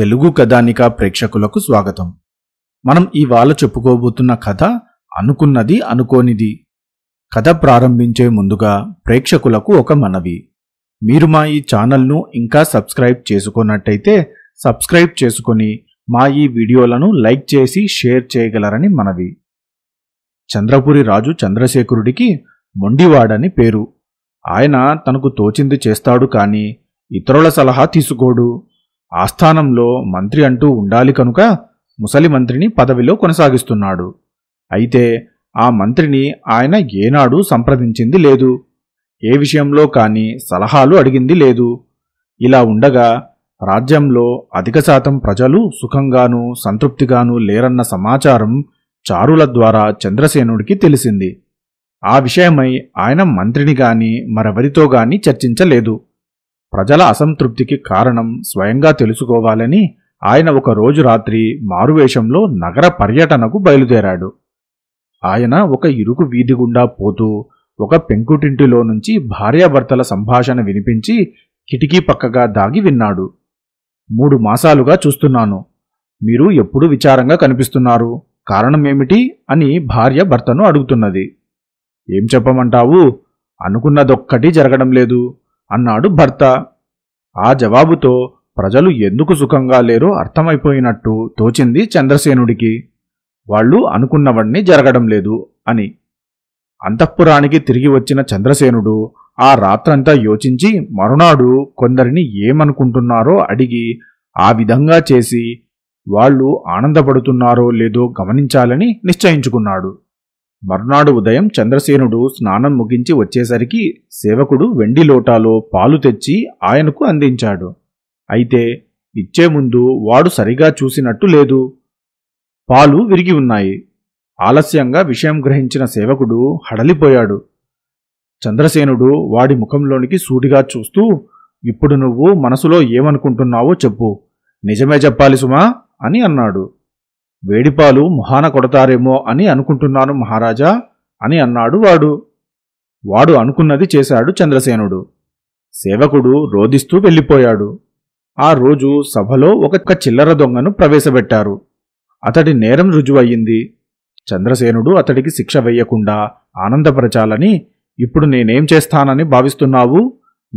తెలుగు కథానిక ప్రేక్షకులకు స్వాగతం మనం ఇవాళ చెప్పుకోబోతున్న కథ అనుకున్నది అనుకోనిది కథ ప్రారంభించే ముందుగా ప్రేక్షకులకు ఒక మనవి మీరు మా ఈ ఛానల్ను ఇంకా సబ్స్క్రైబ్ చేసుకున్నట్టయితే సబ్స్క్రైబ్ చేసుకొని మా ఈ వీడియోలను లైక్ చేసి షేర్ చేయగలరని మనవి చంద్రపురి రాజు చంద్రశేఖరుడికి మొండివాడని పేరు ఆయన తనకు తోచింది చేస్తాడు కానీ ఇతరుల సలహా తీసుకోడు ఆస్థానంలో మంత్రి అంటూ ఉండాలి కనుక ముసలి మంత్రిని పదవిలో కొనసాగిస్తున్నాడు అయితే ఆ మంత్రిని ఆయన ఏనాడు సంప్రదించింది లేదు ఏ విషయంలో కానీ సలహాలు అడిగింది లేదు ఇలా ఉండగా రాజ్యంలో అధిక శాతం ప్రజలు సుఖంగానూ సంతృప్తిగానూ లేరన్న సమాచారం చారుల ద్వారా చంద్రసేనుడికి తెలిసింది ఆ విషయమై ఆయన మంత్రిని గాని మరెవరితో గాని చర్చించలేదు ప్రజల అసంతృప్తికి కారణం స్వయంగా తెలుసుకోవాలని ఆయన ఒక రోజు రాత్రి మారువేషంలో నగర పర్యటనకు బయలుదేరాడు ఆయన ఒక ఇరుకు వీధి గుండా పోతూ ఒక పెంకుటింటిలో నుంచి భార్యాభర్తల సంభాషణ వినిపించి కిటికీ పక్కగా దాగి విన్నాడు మూడు మాసాలుగా చూస్తున్నాను మీరు ఎప్పుడు విచారంగా కనిపిస్తున్నారు కారణమేమిటి అని భార్య భర్తను అడుగుతున్నది ఏం చెప్పమంటావు అనుకున్నదొక్కటి జరగడం లేదు అన్నాడు భర్త ఆ జవాబుతో ప్రజలు ఎందుకు సుఖంగా లేరో అర్థమైపోయినట్టు తోచింది చంద్రసేనుడికి వాళ్ళు అనుకున్నవన్నీ జరగడం లేదు అని అంతఃపురానికి తిరిగి వచ్చిన చంద్రసేనుడు ఆ రాత్రంతా యోచించి మరునాడు కొందరిని ఏమనుకుంటున్నారో అడిగి ఆ విధంగా చేసి వాళ్ళు ఆనందపడుతున్నారో లేదో గమనించాలని నిశ్చయించుకున్నాడు మర్నాడు ఉదయం చంద్రసేనుడు స్నానం ముగించి వచ్చేసరికి సేవకుడు వెండి లోటాలో పాలు తెచ్చి ఆయనకు అందించాడు అయితే ఇచ్చే ముందు వాడు సరిగా చూసినట్టు లేదు పాలు విరిగి ఉన్నాయి ఆలస్యంగా విషయం గ్రహించిన సేవకుడు హడలిపోయాడు చంద్రసేనుడు వాడి ముఖంలోనికి సూటిగా చూస్తూ ఇప్పుడు నువ్వు మనసులో ఏమనుకుంటున్నావో చెప్పు నిజమే చెప్పాలి సుమా అని అన్నాడు వేడిపాలు మొహాన కొడతారేమో అని అనుకుంటున్నాను మహారాజా అని అన్నాడు వాడు వాడు అనుకున్నది చేశాడు చంద్రసేనుడు సేవకుడు రోధిస్తూ వెళ్ళిపోయాడు ఆ రోజు సభలో ఒక చిల్లర దొంగను ప్రవేశపెట్టారు అతడి నేరం రుజువయ్యింది చంద్రసేనుడు అతడికి శిక్ష వెయ్యకుండా ఆనందపరచాలని ఇప్పుడు నేనేం చేస్తానని భావిస్తున్నావు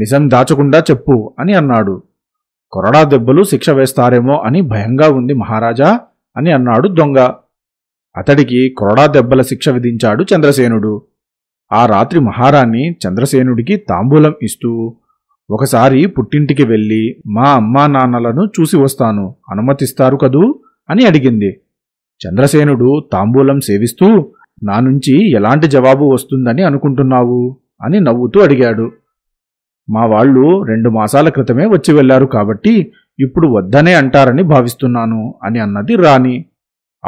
నిజం దాచకుండా చెప్పు అని అన్నాడు కొరడా దెబ్బలు శిక్ష వేస్తారేమో అని భయంగా ఉంది మహారాజా అని అన్నాడు దొంగ అతడికి కొరడా దెబ్బల శిక్ష విధించాడు చంద్రసేనుడు ఆ రాత్రి మహారాణి చంద్రసేనుడికి తాంబూలం ఇస్తూ ఒకసారి పుట్టింటికి వెళ్ళి మా అమ్మా నాన్నలను చూసి వస్తాను అనుమతిస్తారు కదూ అని అడిగింది చంద్రసేనుడు తాంబూలం సేవిస్తూ నా నుంచి ఎలాంటి జవాబు వస్తుందని అనుకుంటున్నావు అని నవ్వుతూ అడిగాడు మా వాళ్ళు రెండు మాసాల క్రితమే వచ్చి వెళ్లారు కాబట్టి ఇప్పుడు వద్దనే అంటారని భావిస్తున్నాను అని అన్నది రాణి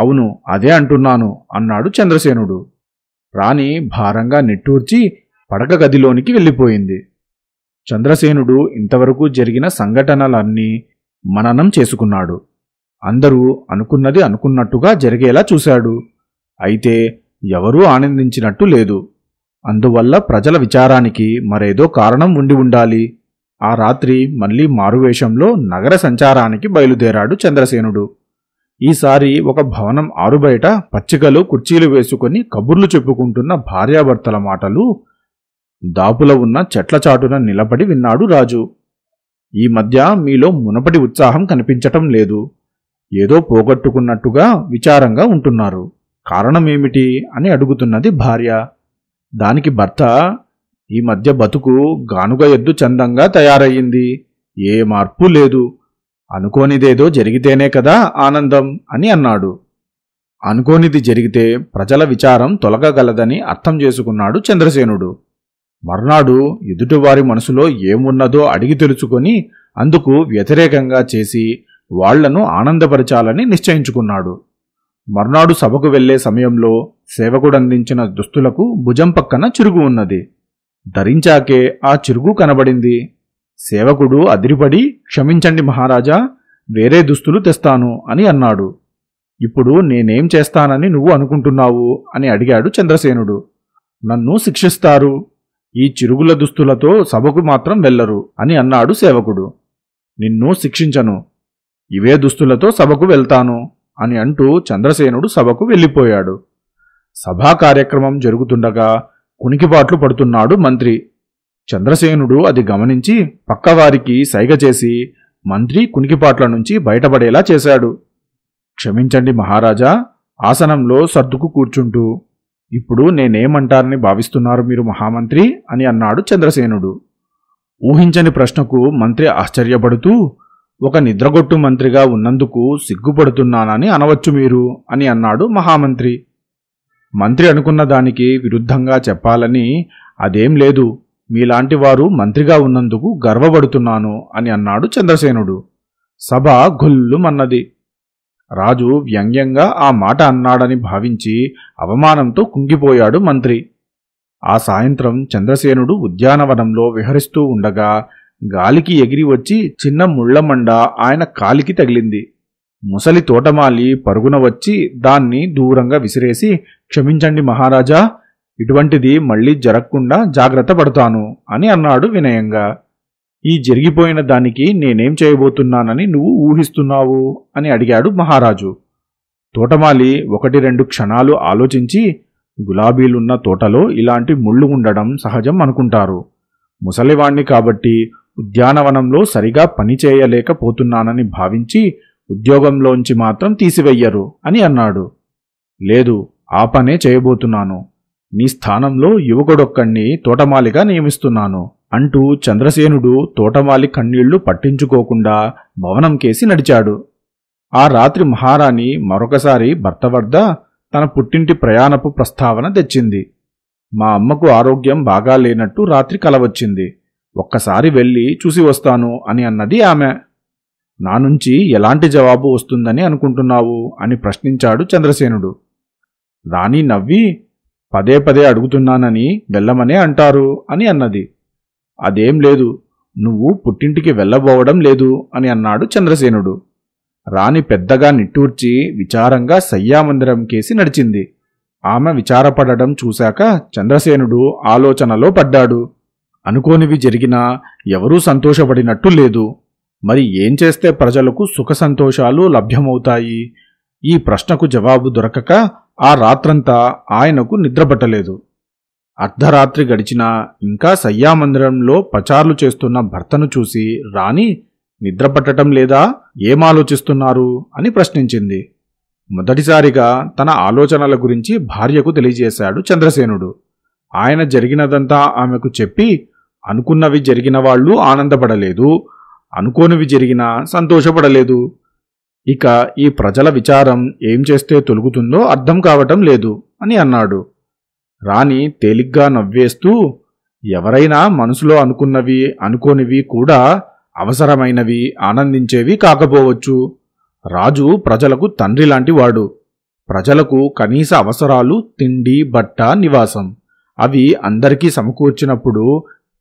అవును అదే అంటున్నాను అన్నాడు చంద్రసేనుడు రాణి భారంగా నిట్టూర్చి పడక గదిలోనికి వెళ్ళిపోయింది చంద్రసేనుడు ఇంతవరకు జరిగిన సంఘటనలన్నీ మననం చేసుకున్నాడు అందరూ అనుకున్నది అనుకున్నట్టుగా జరిగేలా చూశాడు అయితే ఎవరూ ఆనందించినట్టు లేదు అందువల్ల ప్రజల విచారానికి మరేదో కారణం ఉండి ఉండాలి ఆ రాత్రి మళ్లీ మారువేషంలో నగర సంచారానికి బయలుదేరాడు చంద్రసేనుడు ఈసారి ఒక భవనం ఆరుబయట పచ్చికలు కుర్చీలు వేసుకుని కబుర్లు చెప్పుకుంటున్న భార్యాభర్తల మాటలు దాపుల ఉన్న చెట్ల చాటున నిలబడి విన్నాడు రాజు ఈ మధ్య మీలో మునపటి ఉత్సాహం కనిపించటం లేదు ఏదో పోగొట్టుకున్నట్టుగా విచారంగా ఉంటున్నారు కారణమేమిటి అని అడుగుతున్నది భార్య దానికి భర్త ఈ మధ్య బతుకు గానుగ ఎద్దు చందంగా తయారయ్యింది ఏ మార్పు లేదు అనుకోనిదేదో జరిగితేనే కదా ఆనందం అని అన్నాడు అనుకోనిది జరిగితే ప్రజల విచారం తొలగగలదని అర్థం చేసుకున్నాడు చంద్రసేనుడు మర్నాడు ఎదుటివారి మనసులో ఏమున్నదో అడిగి తెలుసుకొని అందుకు వ్యతిరేకంగా చేసి వాళ్లను ఆనందపరచాలని నిశ్చయించుకున్నాడు మర్నాడు సభకు వెళ్లే సమయంలో సేవకుడందించిన దుస్తులకు భుజం పక్కన చిరుగు ఉన్నది ధరించాకే ఆ చిరుగు కనబడింది సేవకుడు అదిరిపడి క్షమించండి మహారాజా వేరే దుస్తులు తెస్తాను అని అన్నాడు ఇప్పుడు నేనేం చేస్తానని నువ్వు అనుకుంటున్నావు అని అడిగాడు చంద్రసేనుడు నన్ను శిక్షిస్తారు ఈ చిరుగుల దుస్తులతో సభకు మాత్రం వెళ్ళరు అని అన్నాడు సేవకుడు నిన్ను శిక్షించను ఇవే దుస్తులతో సభకు వెళ్తాను అని అంటూ చంద్రసేనుడు సభకు వెళ్ళిపోయాడు సభా కార్యక్రమం జరుగుతుండగా కునికిబాట్లు పడుతున్నాడు మంత్రి చంద్రసేనుడు అది గమనించి పక్కవారికి సైగ చేసి మంత్రి కునికిపాట్ల నుంచి బయటపడేలా చేశాడు క్షమించండి మహారాజా ఆసనంలో సర్దుకు కూర్చుంటూ ఇప్పుడు నేనేమంటారని భావిస్తున్నారు మీరు మహామంత్రి అని అన్నాడు చంద్రసేనుడు ఊహించని ప్రశ్నకు మంత్రి ఆశ్చర్యపడుతూ ఒక నిద్రగొట్టు మంత్రిగా ఉన్నందుకు సిగ్గుపడుతున్నానని అనవచ్చు మీరు అని అన్నాడు మహామంత్రి మంత్రి అనుకున్న దానికి విరుద్ధంగా చెప్పాలని అదేం లేదు మీలాంటి వారు మంత్రిగా ఉన్నందుకు గర్వపడుతున్నాను అని అన్నాడు చంద్రసేనుడు సభ గుల్లుమన్నది రాజు వ్యంగ్యంగా ఆ మాట అన్నాడని భావించి అవమానంతో కుంగిపోయాడు మంత్రి ఆ సాయంత్రం చంద్రసేనుడు ఉద్యానవనంలో విహరిస్తూ ఉండగా గాలికి ఎగిరి వచ్చి చిన్న ముళ్లమండ ఆయన కాలికి తగిలింది ముసలి తోటమాలి పరుగున వచ్చి దాన్ని దూరంగా విసిరేసి క్షమించండి మహారాజా ఇటువంటిది మళ్ళీ జరగకుండా జాగ్రత్త పడతాను అని అన్నాడు వినయంగా ఈ జరిగిపోయిన దానికి నేనేం చేయబోతున్నానని నువ్వు ఊహిస్తున్నావు అని అడిగాడు మహారాజు తోటమాలి ఒకటి రెండు క్షణాలు ఆలోచించి గులాబీలున్న తోటలో ఇలాంటి ముళ్ళు ఉండడం సహజం అనుకుంటారు ముసలివాణ్ణి కాబట్టి ఉద్యానవనంలో సరిగా పనిచేయలేకపోతున్నానని భావించి ఉద్యోగంలోంచి మాత్రం తీసివెయ్యరు అని అన్నాడు లేదు ఆ పనే చేయబోతున్నాను నీ స్థానంలో యువకుడొక్కణ్ణి తోటమాలిగా నియమిస్తున్నాను అంటూ చంద్రసేనుడు తోటమాలి కన్నీళ్లు పట్టించుకోకుండా భవనం కేసి నడిచాడు ఆ రాత్రి మహారాణి మరొకసారి భర్త వద్ద తన పుట్టింటి ప్రయాణపు ప్రస్తావన తెచ్చింది మా అమ్మకు ఆరోగ్యం బాగాలేనట్టు రాత్రి కలవచ్చింది ఒక్కసారి వెళ్ళి చూసి వస్తాను అని అన్నది ఆమె నా నుంచి ఎలాంటి జవాబు వస్తుందని అనుకుంటున్నావు అని ప్రశ్నించాడు చంద్రసేనుడు రాణి నవ్వి పదే పదే అడుగుతున్నానని వెళ్ళమనే అంటారు అని అన్నది అదేం లేదు నువ్వు పుట్టింటికి వెళ్ళబోవడం లేదు అని అన్నాడు చంద్రసేనుడు రాణి పెద్దగా నిట్టూర్చి విచారంగా సయ్యామందిరం కేసి నడిచింది ఆమె విచారపడడం చూశాక చంద్రసేనుడు ఆలోచనలో పడ్డాడు అనుకోనివి జరిగినా ఎవరూ సంతోషపడినట్టు లేదు మరి ఏం చేస్తే ప్రజలకు సుఖ సంతోషాలు లభ్యమవుతాయి ఈ ప్రశ్నకు జవాబు దొరకక ఆ రాత్రంతా ఆయనకు నిద్రపట్టలేదు అర్ధరాత్రి గడిచినా ఇంకా సయ్యామందిరంలో పచార్లు చేస్తున్న భర్తను చూసి రాణి నిద్రపట్టడం లేదా ఏమాలోచిస్తున్నారు అని ప్రశ్నించింది మొదటిసారిగా తన ఆలోచనల గురించి భార్యకు తెలియజేశాడు చంద్రసేనుడు ఆయన జరిగినదంతా ఆమెకు చెప్పి అనుకున్నవి జరిగిన వాళ్ళు ఆనందపడలేదు అనుకోనివి జరిగినా సంతోషపడలేదు ఇక ఈ ప్రజల విచారం ఏం చేస్తే తొలుగుతుందో అర్థం కావటం లేదు అని అన్నాడు రాణి తేలిగ్గా నవ్వేస్తూ ఎవరైనా మనసులో అనుకున్నవి అనుకోనివి కూడా అవసరమైనవి ఆనందించేవి కాకపోవచ్చు రాజు ప్రజలకు తండ్రి లాంటివాడు ప్రజలకు కనీస అవసరాలు తిండి బట్ట నివాసం అవి అందరికీ సమకూర్చినప్పుడు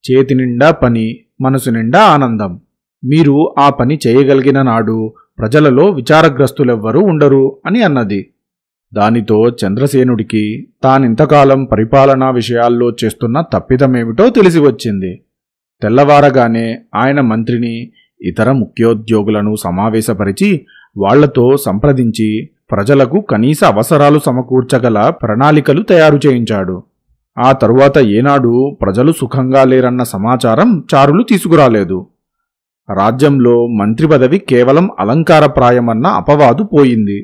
చేతి నిండా పని మనసు నిండా ఆనందం మీరు ఆ పని చేయగలిగిన నాడు ప్రజలలో విచారగ్రస్తులెవ్వరూ ఉండరు అని అన్నది దానితో చంద్రసేనుడికి తానింతకాలం పరిపాలనా విషయాల్లో చేస్తున్న తప్పిదమేమిటో తెలిసి వచ్చింది తెల్లవారగానే ఆయన మంత్రిని ఇతర ముఖ్యోద్యోగులను సమావేశపరిచి వాళ్లతో సంప్రదించి ప్రజలకు కనీస అవసరాలు సమకూర్చగల ప్రణాళికలు తయారు చేయించాడు ఆ తరువాత ఏనాడు ప్రజలు సుఖంగా లేరన్న సమాచారం చారులు తీసుకురాలేదు రాజ్యంలో మంత్రి పదవి కేవలం అలంకారప్రాయమన్న అపవాదు పోయింది